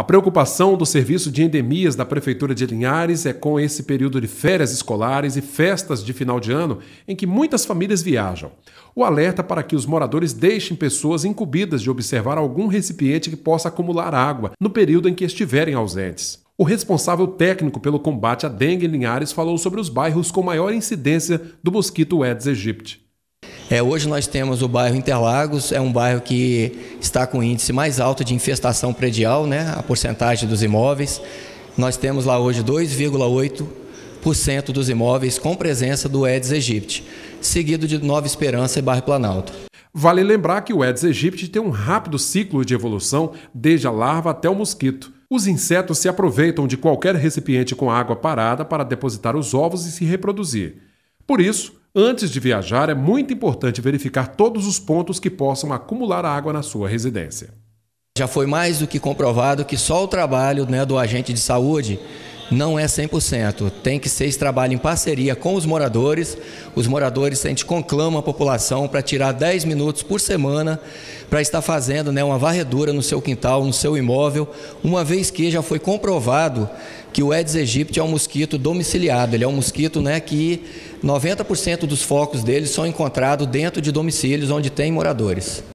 A preocupação do Serviço de Endemias da Prefeitura de Linhares é com esse período de férias escolares e festas de final de ano em que muitas famílias viajam. O alerta para que os moradores deixem pessoas incumbidas de observar algum recipiente que possa acumular água no período em que estiverem ausentes. O responsável técnico pelo combate à dengue em Linhares falou sobre os bairros com maior incidência do mosquito Aedes aegypti. É, hoje nós temos o bairro Interlagos, é um bairro que está com o índice mais alto de infestação predial, né, a porcentagem dos imóveis. Nós temos lá hoje 2,8% dos imóveis com presença do Eds Egipte, seguido de Nova Esperança e bairro Planalto. Vale lembrar que o Eds Egipte tem um rápido ciclo de evolução, desde a larva até o mosquito. Os insetos se aproveitam de qualquer recipiente com água parada para depositar os ovos e se reproduzir. Por isso, Antes de viajar, é muito importante verificar todos os pontos que possam acumular água na sua residência. Já foi mais do que comprovado que só o trabalho né, do agente de saúde não é 100%. Tem que ser esse trabalho em parceria com os moradores. Os moradores, a gente conclama a população para tirar 10 minutos por semana para estar fazendo né, uma varredura no seu quintal, no seu imóvel, uma vez que já foi comprovado que o Aedes aegypti é um mosquito domiciliado. Ele é um mosquito né, que 90% dos focos dele são encontrados dentro de domicílios onde tem moradores.